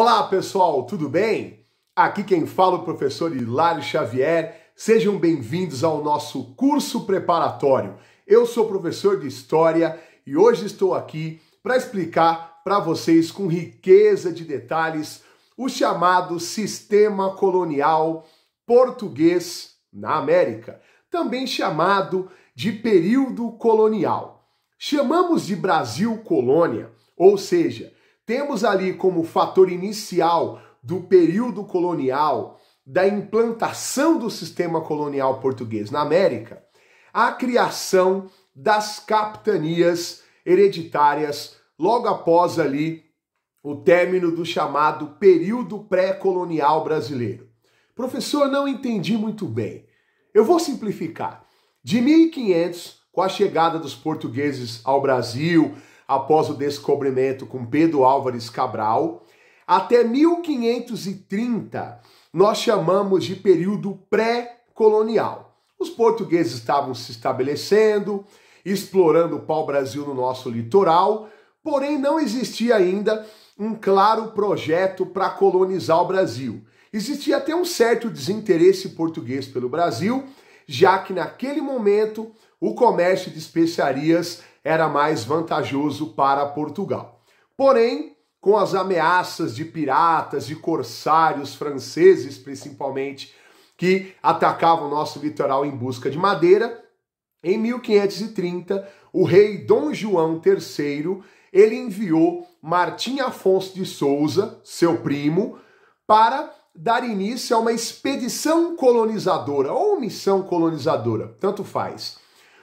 Olá pessoal, tudo bem? Aqui quem fala é o professor Hilário Xavier. Sejam bem-vindos ao nosso curso preparatório. Eu sou professor de História e hoje estou aqui para explicar para vocês com riqueza de detalhes o chamado sistema colonial português na América, também chamado de período colonial. Chamamos de Brasil colônia, ou seja, temos ali como fator inicial do período colonial, da implantação do sistema colonial português na América, a criação das capitanias hereditárias logo após ali o término do chamado período pré-colonial brasileiro. Professor, não entendi muito bem. Eu vou simplificar. De 1500, com a chegada dos portugueses ao Brasil, após o descobrimento com Pedro Álvares Cabral, até 1530 nós chamamos de período pré-colonial. Os portugueses estavam se estabelecendo, explorando o pau-brasil no nosso litoral, porém não existia ainda um claro projeto para colonizar o Brasil. Existia até um certo desinteresse português pelo Brasil, já que naquele momento o comércio de especiarias era mais vantajoso para Portugal. Porém, com as ameaças de piratas e corsários franceses, principalmente, que atacavam o nosso litoral em busca de madeira, em 1530, o rei Dom João III, ele enviou Martim Afonso de Souza, seu primo, para dar início a uma expedição colonizadora ou missão colonizadora, tanto faz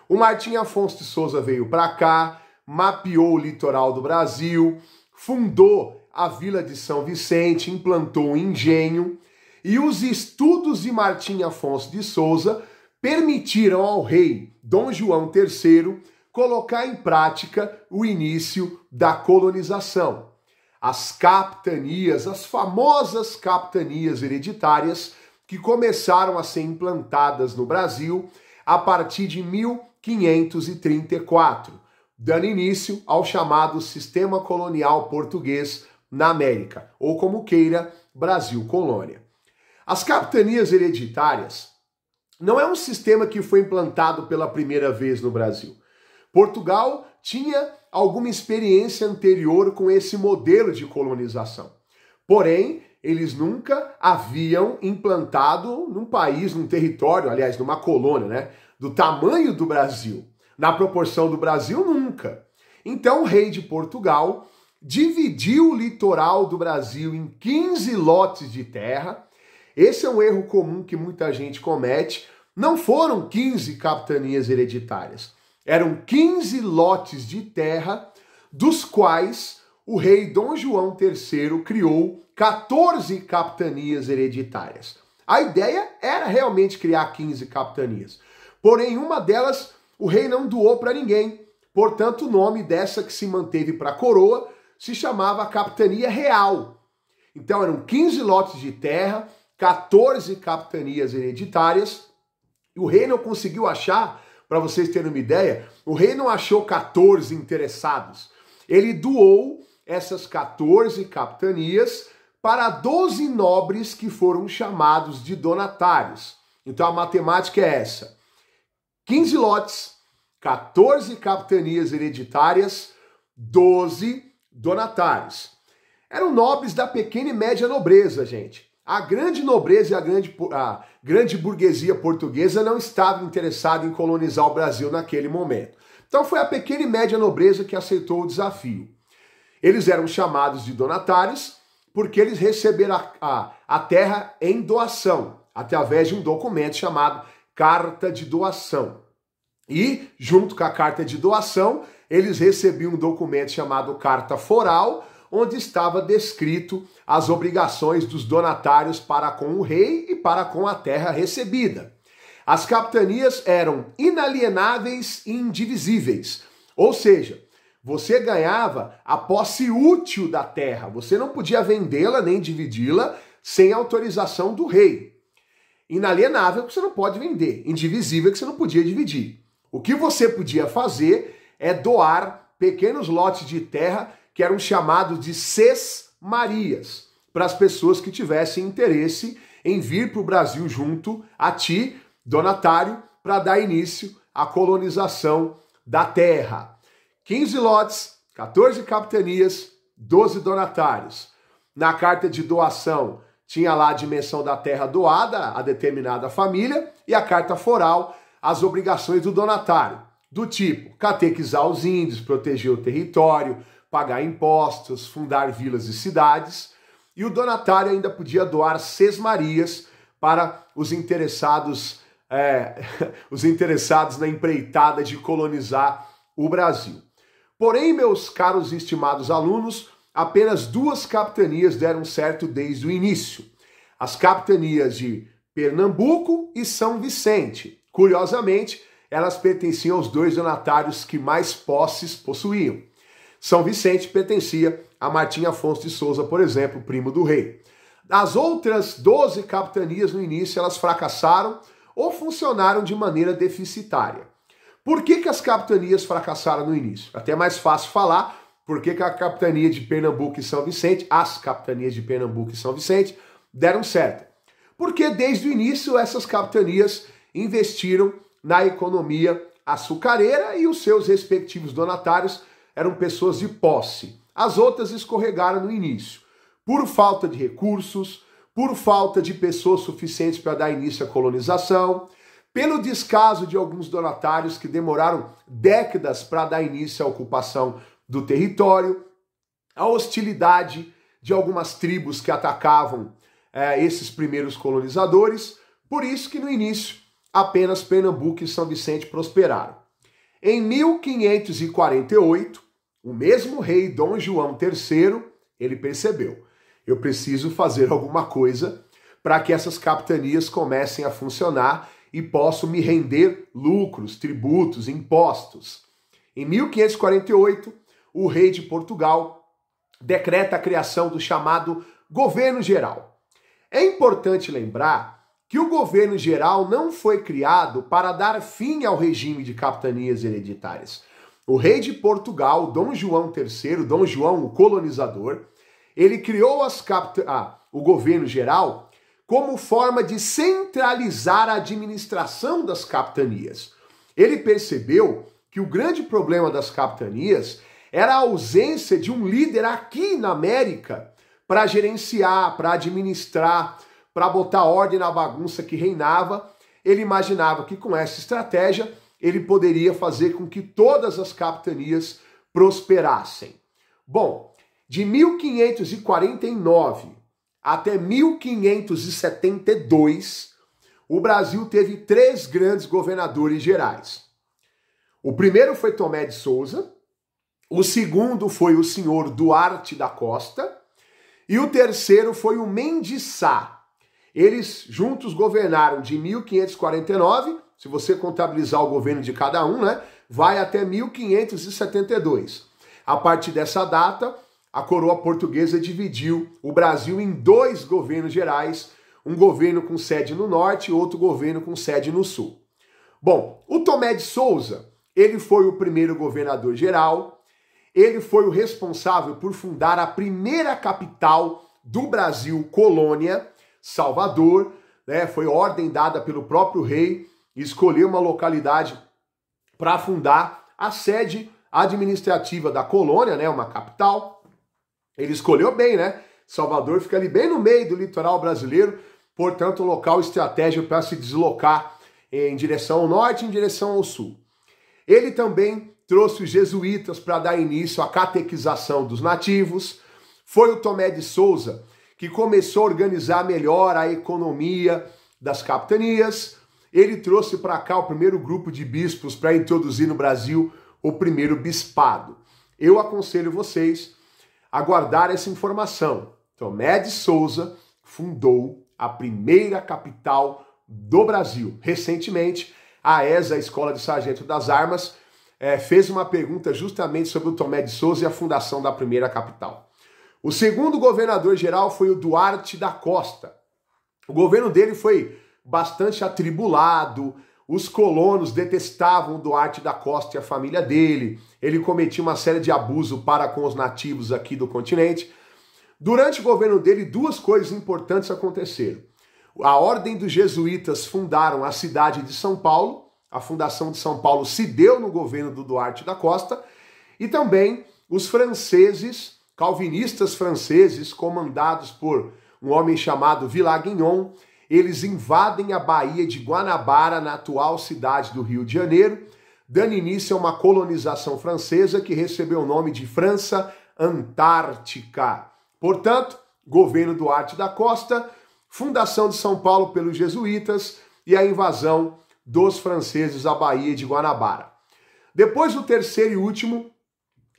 o Martim Afonso de Souza veio para cá, mapeou o litoral do Brasil, fundou a Vila de São Vicente, implantou um engenho e os estudos de Martim Afonso de Souza permitiram ao rei Dom João III colocar em prática o início da colonização. As capitanias, as famosas capitanias hereditárias que começaram a ser implantadas no Brasil a partir de 1800 534, dando início ao chamado sistema colonial português na América, ou como queira, Brasil colônia. As capitanias hereditárias não é um sistema que foi implantado pela primeira vez no Brasil. Portugal tinha alguma experiência anterior com esse modelo de colonização. Porém, eles nunca haviam implantado num país, num território, aliás, numa colônia, né? do tamanho do Brasil. Na proporção do Brasil, nunca. Então, o rei de Portugal dividiu o litoral do Brasil em 15 lotes de terra. Esse é um erro comum que muita gente comete. Não foram 15 capitanias hereditárias, eram 15 lotes de terra, dos quais o rei Dom João III criou 14 capitanias hereditárias. A ideia era realmente criar 15 capitanias. Porém, uma delas o rei não doou para ninguém. Portanto, o nome dessa que se manteve para a coroa se chamava Capitania Real. Então, eram 15 lotes de terra, 14 capitanias hereditárias. E o rei não conseguiu achar, para vocês terem uma ideia, o rei não achou 14 interessados. Ele doou essas 14 capitanias para 12 nobres que foram chamados de donatários. Então a matemática é essa. 15 lotes, 14 capitanias hereditárias, 12 donatários. Eram nobres da pequena e média nobreza, gente. A grande nobreza e a grande, a grande burguesia portuguesa não estavam interessados em colonizar o Brasil naquele momento. Então foi a pequena e média nobreza que aceitou o desafio. Eles eram chamados de donatários porque eles receberam a, a, a terra em doação, através de um documento chamado carta de doação. E, junto com a carta de doação, eles recebiam um documento chamado Carta Foral, onde estava descrito as obrigações dos donatários para com o rei e para com a terra recebida. As capitanias eram inalienáveis e indivisíveis, ou seja, você ganhava a posse útil da terra, você não podia vendê-la nem dividi-la sem autorização do rei inalienável que você não pode vender, indivisível que você não podia dividir. O que você podia fazer é doar pequenos lotes de terra que eram chamados de sesmarias para as pessoas que tivessem interesse em vir para o Brasil junto a ti, donatário, para dar início à colonização da terra. 15 lotes, 14 capitanias, 12 donatários. Na carta de doação, tinha lá a dimensão da terra doada a determinada família e a carta foral, as obrigações do donatário, do tipo catequizar os índios, proteger o território, pagar impostos, fundar vilas e cidades. E o donatário ainda podia doar sesmarias para os interessados, é, os interessados na empreitada de colonizar o Brasil. Porém, meus caros e estimados alunos, apenas duas capitanias deram certo desde o início: as capitanias de Pernambuco e São Vicente. Curiosamente, elas pertenciam aos dois donatários que mais posses possuíam. São Vicente pertencia a Martim Afonso de Souza, por exemplo, primo do rei. As outras 12 capitanias no início elas fracassaram ou funcionaram de maneira deficitária. Por que, que as capitanias fracassaram no início? Até é mais fácil falar, por que, que a capitania de Pernambuco e São Vicente, as capitanias de Pernambuco e São Vicente, deram certo? Porque desde o início essas capitanias investiram na economia açucareira e os seus respectivos donatários eram pessoas de posse. As outras escorregaram no início, por falta de recursos, por falta de pessoas suficientes para dar início à colonização, pelo descaso de alguns donatários que demoraram décadas para dar início à ocupação do território, a hostilidade de algumas tribos que atacavam é, esses primeiros colonizadores, por isso que no início apenas Pernambuco e São Vicente prosperaram. Em 1548, o mesmo rei Dom João III, ele percebeu, eu preciso fazer alguma coisa para que essas capitanias comecem a funcionar e posso me render lucros, tributos, impostos. Em 1548, o rei de Portugal decreta a criação do chamado governo geral. É importante lembrar que o governo geral não foi criado para dar fim ao regime de capitanias hereditárias. O rei de Portugal, Dom João III, Dom João o colonizador, ele criou as capta ah, o governo geral como forma de centralizar a administração das capitanias. Ele percebeu que o grande problema das capitanias era a ausência de um líder aqui na América para gerenciar, para administrar, para botar ordem na bagunça que reinava. Ele imaginava que com essa estratégia ele poderia fazer com que todas as capitanias prosperassem. Bom, de 1549 até 1572, o Brasil teve três grandes governadores gerais. O primeiro foi Tomé de Souza, o segundo foi o senhor Duarte da Costa. E o terceiro foi o Mendiçá. Eles juntos governaram de 1549, se você contabilizar o governo de cada um, né, vai até 1572. A partir dessa data, a coroa portuguesa dividiu o Brasil em dois governos gerais, um governo com sede no norte e outro governo com sede no sul. Bom, o Tomé de Souza, ele foi o primeiro governador geral, ele foi o responsável por fundar a primeira capital do Brasil, colônia, Salvador. Né? Foi ordem dada pelo próprio rei escolher uma localidade para fundar a sede administrativa da colônia, né? uma capital. Ele escolheu bem, né? Salvador fica ali bem no meio do litoral brasileiro, portanto, local estratégico para se deslocar eh, em direção ao norte e em direção ao sul. Ele também trouxe os jesuítas para dar início à catequização dos nativos. Foi o Tomé de Souza que começou a organizar melhor a economia das capitanias. Ele trouxe para cá o primeiro grupo de bispos para introduzir no Brasil o primeiro bispado. Eu aconselho vocês a guardar essa informação. Tomé de Souza fundou a primeira capital do Brasil. Recentemente, a ESA, a Escola de Sargento das Armas, é, fez uma pergunta justamente sobre o Tomé de Souza e a fundação da primeira capital. O segundo governador geral foi o Duarte da Costa. O governo dele foi bastante atribulado, os colonos detestavam Duarte da Costa e a família dele. Ele cometia uma série de abuso para com os nativos aqui do continente. Durante o governo dele, duas coisas importantes aconteceram. A Ordem dos Jesuítas fundaram a cidade de São Paulo a fundação de São Paulo se deu no governo do Duarte da Costa, e também os franceses, calvinistas franceses, comandados por um homem chamado Villaguignon, eles invadem a Baía de Guanabara, na atual cidade do Rio de Janeiro, dando início a uma colonização francesa que recebeu o nome de França Antártica. Portanto, governo Duarte da Costa, fundação de São Paulo pelos jesuítas e a invasão dos franceses à Bahia de Guanabara. Depois, o terceiro e último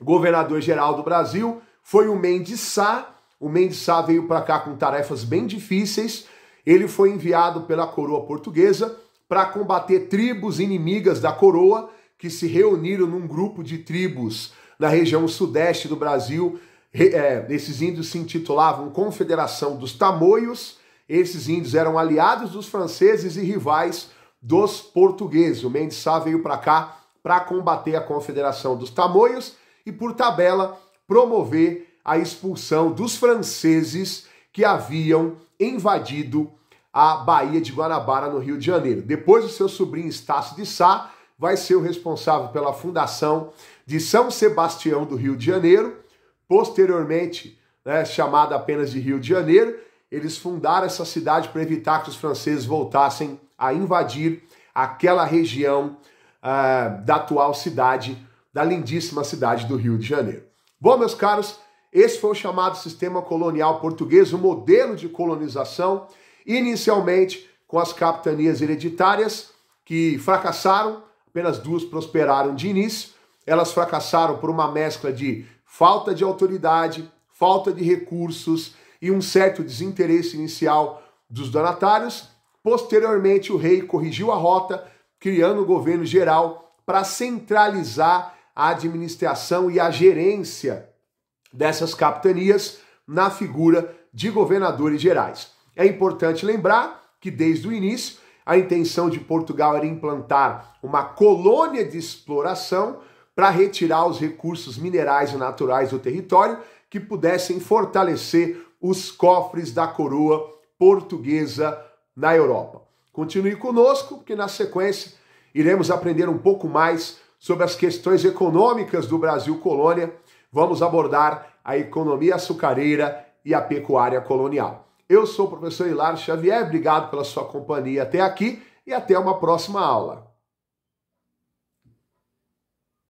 governador-geral do Brasil foi o Mendes Sá. O Mendes Sá veio para cá com tarefas bem difíceis. Ele foi enviado pela coroa portuguesa para combater tribos inimigas da coroa que se reuniram num grupo de tribos na região sudeste do Brasil. É, esses índios se intitulavam Confederação dos Tamoios. Esses índios eram aliados dos franceses e rivais dos portugueses. O Mendes Sá veio para cá para combater a Confederação dos Tamoios e, por tabela, promover a expulsão dos franceses que haviam invadido a Baía de Guanabara, no Rio de Janeiro. Depois, o seu sobrinho Estácio de Sá vai ser o responsável pela fundação de São Sebastião do Rio de Janeiro, posteriormente né, chamada apenas de Rio de Janeiro. Eles fundaram essa cidade para evitar que os franceses voltassem a invadir aquela região uh, da atual cidade, da lindíssima cidade do Rio de Janeiro. Bom, meus caros, esse foi o chamado sistema colonial português, o modelo de colonização, inicialmente com as capitanias hereditárias que fracassaram, apenas duas prosperaram de início. Elas fracassaram por uma mescla de falta de autoridade, falta de recursos e um certo desinteresse inicial dos donatários. Posteriormente, o rei corrigiu a rota, criando o governo geral para centralizar a administração e a gerência dessas capitanias na figura de governadores gerais. É importante lembrar que desde o início a intenção de Portugal era implantar uma colônia de exploração para retirar os recursos minerais e naturais do território que pudessem fortalecer os cofres da coroa portuguesa na Europa. Continue conosco, porque na sequência iremos aprender um pouco mais sobre as questões econômicas do Brasil colônia. Vamos abordar a economia açucareira e a pecuária colonial. Eu sou o professor Hilário Xavier, obrigado pela sua companhia até aqui e até uma próxima aula.